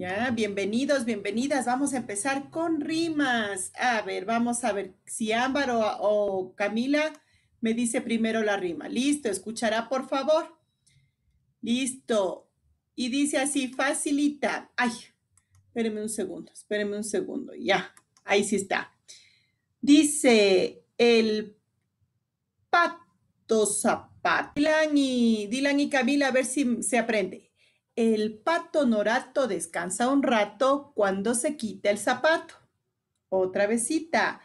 Ya, bienvenidos, bienvenidas. Vamos a empezar con rimas. A ver, vamos a ver si Ámbar o, Camila me dice primero la rima. Listo, escuchará por favor. Listo. Y dice así, facilita. Ay, espérenme un segundo, espérenme un segundo. Ya, ahí sí está. Dice el pato zapato. Dylan y, Dylan y Camila, a ver si se aprende. El pato norato descansa un rato cuando se quita el zapato. Otra vezita.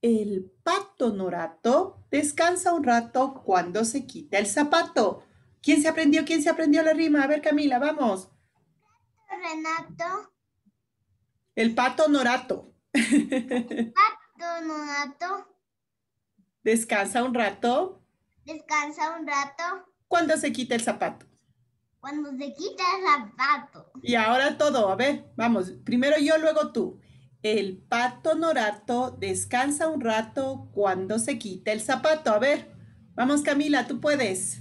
El pato norato descansa un rato cuando se quita el zapato. ¿Quién se aprendió? ¿Quién se aprendió la rima? A ver, Camila, vamos. Renato. El pato norato. El pato norato. Descansa un rato. Descansa un rato. Cuando se quita el zapato cuando se quita el zapato. Y ahora todo, a ver, vamos, primero yo, luego tú. El pato norato descansa un rato cuando se quita el zapato. A ver, vamos Camila, tú puedes.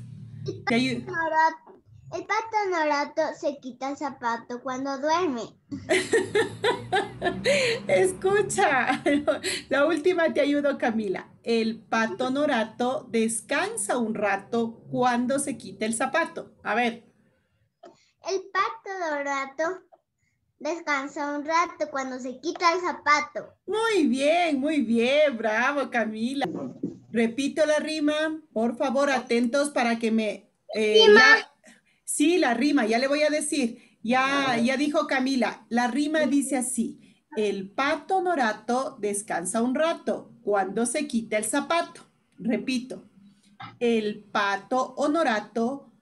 el pato norato se quita el zapato cuando duerme. Escucha, la última te ayudo Camila. El pato norato descansa un rato cuando se quita el zapato. A ver. El pato Honorato descansa un rato cuando se quita el zapato. Muy bien, muy bien, bravo Camila. Repito la rima, por favor, atentos para que me... Eh, sí, la rima, ya le voy a decir. Ya, ya dijo Camila, la rima dice así, el pato Honorato descansa un rato cuando se quita el zapato. Repito, el pato honorato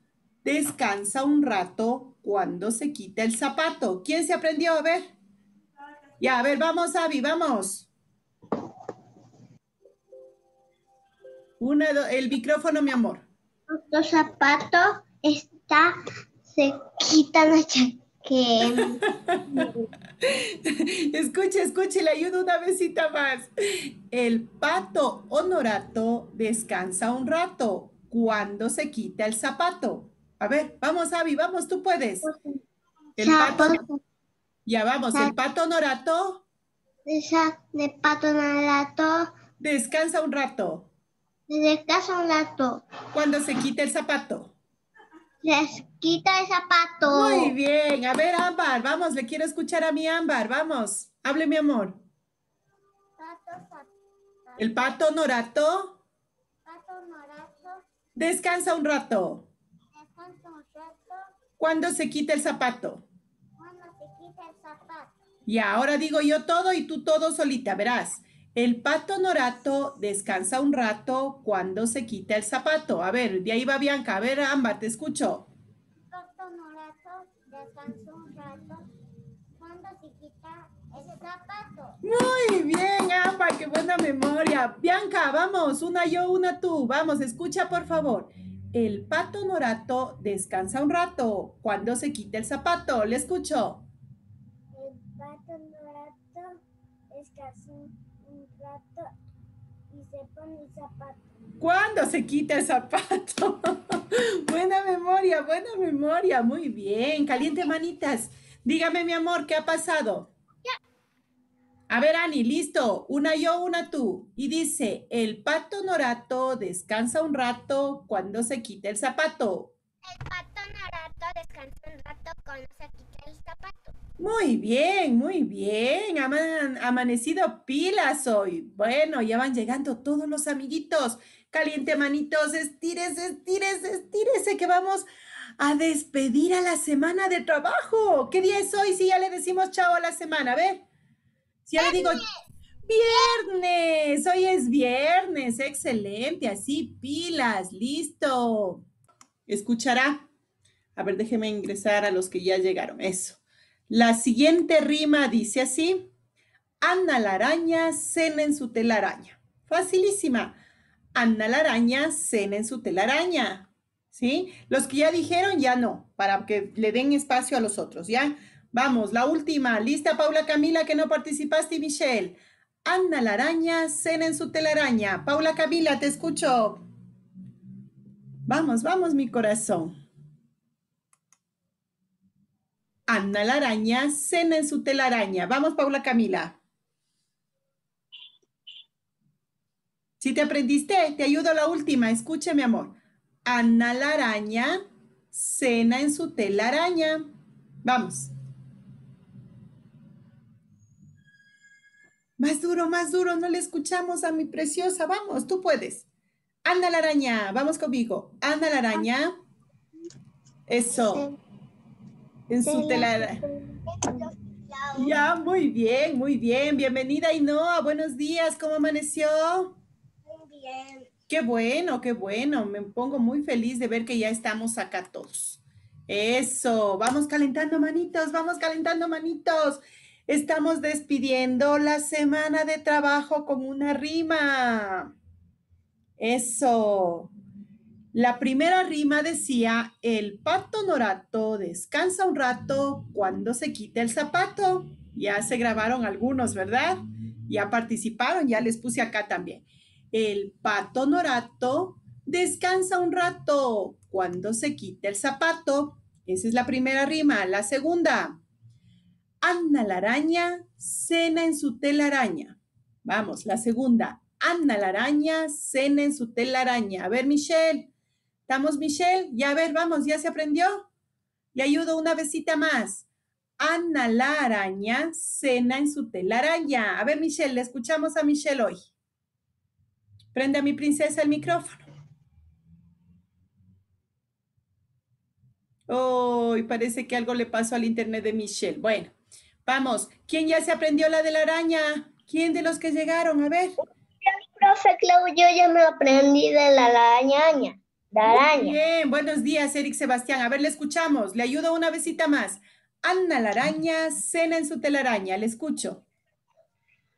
descansa un rato cuando se quita el zapato. ¿Quién se aprendió? A ver. Ya, a ver, vamos, Abby, vamos. Una, el micrófono, mi amor. Los zapatos está, se quita la chaqueta. escuche, escuche, le ayudo una besita más. El pato honorato descansa un rato cuando se quita el zapato. A ver, vamos, Avi, vamos, tú puedes. El pato. Ya vamos, el pato norato. El pato norato. Descansa un rato. Descansa un rato. Cuando se quita el zapato. Se quita el zapato. Muy bien. A ver, Ámbar, vamos, le quiero escuchar a mi Ámbar, vamos. Hable, mi amor. El pato norato. Pato norato. Descansa un rato. ¿Cuándo se quita el zapato? Cuando se quita el zapato. Y ahora digo yo todo y tú todo solita, verás. El pato norato descansa un rato cuando se quita el zapato. A ver, de ahí va Bianca. A ver, Amba, te escucho. El pato norato descansa un rato cuando se quita ese zapato. Muy bien, Amba, qué buena memoria. Bianca, vamos, una yo, una tú. Vamos, escucha por favor. El pato norato descansa un rato cuando se quita el zapato. ¿Le escucho? El pato norato descansa un rato y se pone el zapato. ¿Cuándo se quita el zapato? buena memoria, buena memoria. Muy bien. Caliente manitas. Dígame, mi amor, ¿qué ha pasado? A ver, Ani, listo. Una yo, una tú. Y dice, el pato norato descansa un rato cuando se quita el zapato. El pato norato descansa un rato cuando se quita el zapato. Muy bien, muy bien. amanecido pilas hoy. Bueno, ya van llegando todos los amiguitos. Caliente manitos, estírese, estírese, estírese, que vamos a despedir a la semana de trabajo. ¿Qué día es hoy si ya le decimos chao a la semana? ve? Si ya digo, viernes, hoy es viernes, excelente, así pilas, listo. Escuchará. A ver, déjeme ingresar a los que ya llegaron. Eso. La siguiente rima dice así. Ana la araña cena en su telaraña. Facilísima. Ana la araña cena en su telaraña. ¿Sí? Los que ya dijeron, ya no, para que le den espacio a los otros, ¿ya? Vamos, la última. Lista Paula Camila, que no participaste, Michelle. Ana la araña, cena en su telaraña. Paula Camila, te escucho. Vamos, vamos, mi corazón. Ana la araña, cena en su telaraña. Vamos, Paula Camila. Si te aprendiste, te ayudo la última. escúchame, amor. Ana la araña, cena en su telaraña. Vamos. Más duro, más duro, no le escuchamos a mi preciosa. Vamos, tú puedes. Anda la araña, vamos conmigo. Anda la araña. Eso. En su telara. Ya, muy bien, muy bien. Bienvenida, Inoa. Buenos días, ¿cómo amaneció? Muy bien. Qué bueno, qué bueno. Me pongo muy feliz de ver que ya estamos acá todos. Eso, vamos calentando manitos, vamos calentando manitos. Estamos despidiendo la semana de trabajo con una rima. Eso. La primera rima decía, el pato norato descansa un rato cuando se quita el zapato. Ya se grabaron algunos, ¿verdad? Ya participaron, ya les puse acá también. El pato norato descansa un rato cuando se quita el zapato. Esa es la primera rima. La segunda, Anna la araña cena en su telaraña. Vamos, la segunda. Anna la araña cena en su telaraña. A ver, Michelle. ¿Estamos, Michelle? Ya, a ver, vamos, ¿ya se aprendió? Le ayudo una besita más. Anna la araña cena en su telaraña. A ver, Michelle, le escuchamos a Michelle hoy. Prende a mi princesa el micrófono. oh, parece que algo le pasó al internet de Michelle. Bueno, Vamos, ¿quién ya se aprendió la de la araña? ¿Quién de los que llegaron? A ver. Profe Clau, yo ya me aprendí de la araña. araña. bien, buenos días, Eric Sebastián. A ver, le escuchamos. Le ayudo una besita más. Ana la araña cena en su telaraña. Le escucho.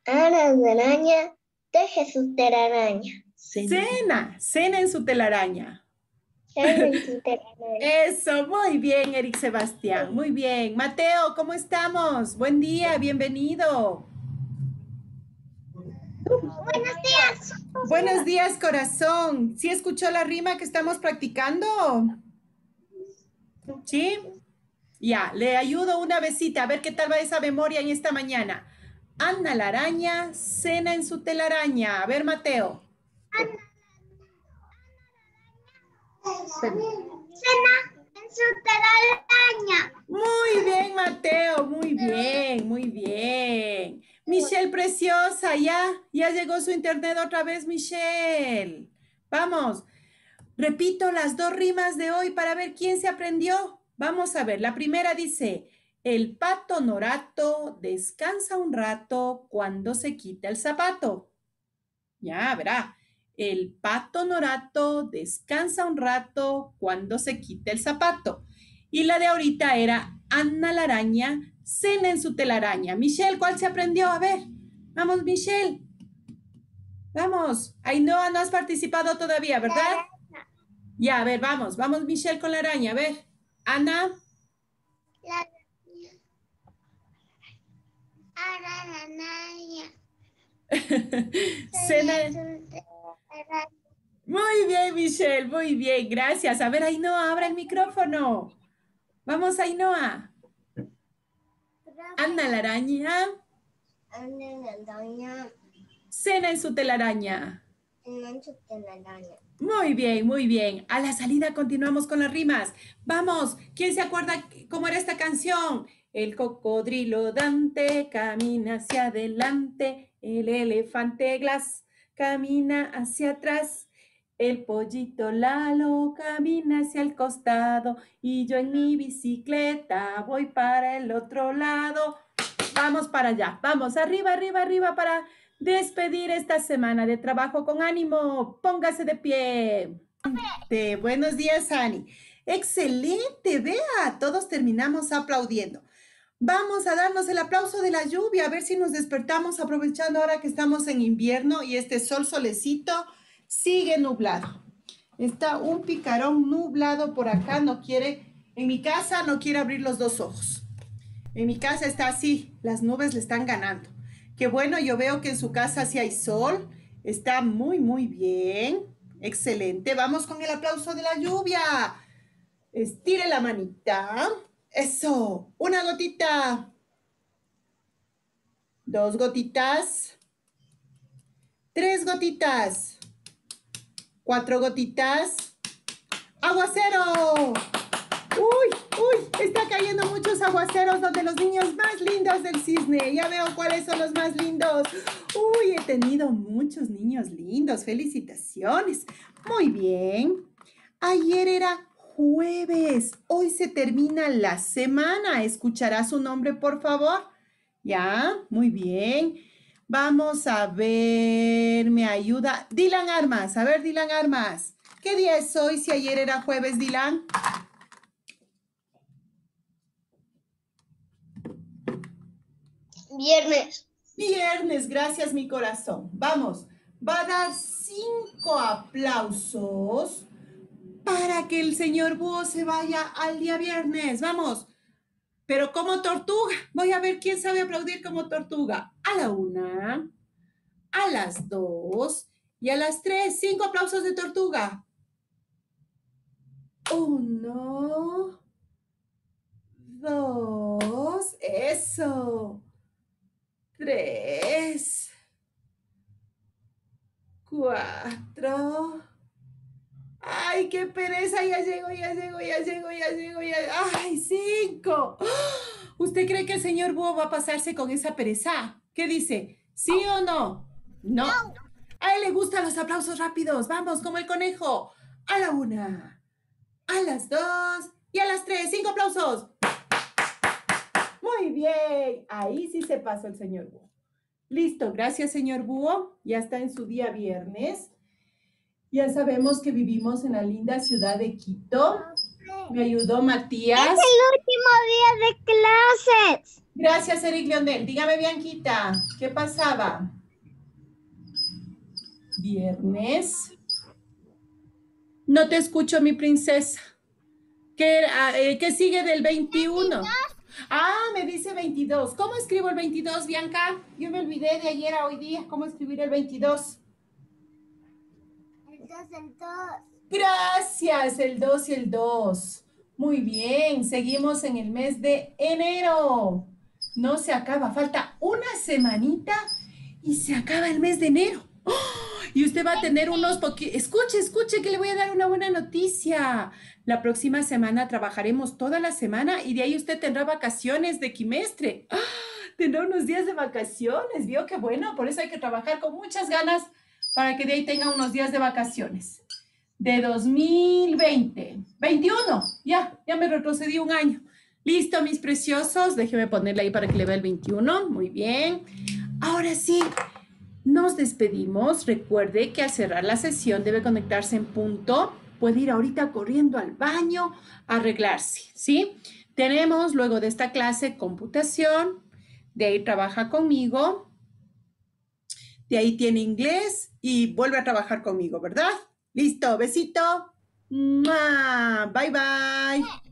Ana la araña teje su telaraña. cena, cena en su telaraña. Eso, muy bien, Eric Sebastián, muy bien. Mateo, ¿cómo estamos? Buen día, bienvenido. Buenos días. Buenos días, corazón. ¿Sí escuchó la rima que estamos practicando? ¿Sí? Ya, le ayudo una besita a ver qué tal va esa memoria en esta mañana. Anda la araña, cena en su telaraña. A ver, Mateo. Cena en su telaraña. Muy bien, Mateo, muy bien, muy bien. Michelle preciosa, ya, ya llegó su internet otra vez, Michelle. Vamos, repito las dos rimas de hoy para ver quién se aprendió. Vamos a ver, la primera dice, el pato norato descansa un rato cuando se quita el zapato. Ya, verá. El pato norato descansa un rato cuando se quita el zapato. Y la de ahorita era Ana la araña cena en su telaraña. Michelle, ¿cuál se aprendió? A ver, vamos, Michelle. Vamos, Ainoa no has participado todavía, ¿verdad? Ya, a ver, vamos, vamos, Michelle, con la araña. A ver, Ana. La araña. cena. Muy bien, Michelle, muy bien, gracias. A ver, Ainhoa, abra el micrófono. Vamos, Ainhoa. Anda la araña. Anda la Cena en su telaraña. En su telaraña. Muy bien, muy bien. A la salida continuamos con las rimas. Vamos, ¿quién se acuerda cómo era esta canción? El cocodrilo Dante camina hacia adelante, el elefante Glass camina hacia atrás. El pollito Lalo camina hacia el costado y yo en mi bicicleta voy para el otro lado. Vamos para allá, vamos arriba, arriba, arriba para despedir esta semana de trabajo con ánimo. Póngase de pie. buenos días, Ani. Excelente, vea, todos terminamos aplaudiendo. Vamos a darnos el aplauso de la lluvia, a ver si nos despertamos aprovechando ahora que estamos en invierno y este sol solecito sigue nublado. Está un picarón nublado por acá, no quiere, en mi casa no quiere abrir los dos ojos. En mi casa está así, las nubes le están ganando. Qué bueno, yo veo que en su casa sí hay sol, está muy, muy bien. Excelente, vamos con el aplauso de la lluvia. Estire la manita. Eso, una gotita. Dos gotitas. Tres gotitas. Cuatro gotitas. ¡Aguacero! ¡Uy, uy! Está cayendo muchos aguaceros donde los niños más lindos del cisne. Ya veo cuáles son los más lindos. ¡Uy! He tenido muchos niños lindos. ¡Felicitaciones! Muy bien. Ayer era jueves. Hoy se termina la semana. ¿Escuchará su nombre, por favor? Ya, muy bien. Vamos a ver, me ayuda. Dylan Armas, a ver, Dilan Armas. ¿Qué día es hoy si ayer era jueves, Dylan? Viernes. Viernes, gracias mi corazón. Vamos, va a dar cinco aplausos para que el señor búho se vaya al día viernes. Vamos, pero como tortuga, voy a ver quién sabe aplaudir como tortuga. A la una, a las dos y a las tres, cinco aplausos de tortuga. Uno, dos, eso, tres, cuatro qué pereza, ya llego, ya llego, ya llego, ya llego, ya, ay, cinco. ¿Usted cree que el señor Búho va a pasarse con esa pereza? ¿Qué dice? ¿Sí o no? No. A él le gustan los aplausos rápidos, vamos, como el conejo. A la una, a las dos y a las tres, cinco aplausos. Muy bien, ahí sí se pasó el señor Búho. Listo, gracias señor Búho, ya está en su día viernes. Ya sabemos que vivimos en la linda ciudad de Quito. Me ayudó Matías. Es el último día de clases. Gracias, Eric Leonel. Dígame, Bianquita, ¿qué pasaba? Viernes. No te escucho, mi princesa. ¿Qué, ah, eh, sigue del 21? Ah, me dice 22. ¿Cómo escribo el 22, Bianca? Yo me olvidé de ayer a hoy día. ¿Cómo escribir el 22? Gracias, el 2 y el 2. Muy bien, seguimos en el mes de enero. No se acaba, falta una semanita y se acaba el mes de enero. ¡Oh! Y usted va a tener unos poquitos... Escuche, escuche que le voy a dar una buena noticia. La próxima semana trabajaremos toda la semana y de ahí usted tendrá vacaciones de quimestre. ¡Ah! Tendrá unos días de vacaciones. Vio qué bueno. Por eso hay que trabajar con muchas ganas para que de ahí tenga unos días de vacaciones. De 2020, 21, ya, ya me retrocedí un año. Listo, mis preciosos, déjeme ponerle ahí para que le vea el 21, muy bien. Ahora sí, nos despedimos. Recuerde que al cerrar la sesión debe conectarse en punto. Puede ir ahorita corriendo al baño, arreglarse, ¿sí? Tenemos luego de esta clase computación, de ahí trabaja conmigo, ahí tiene inglés y vuelve a trabajar conmigo, ¿verdad? Listo, besito. Bye bye.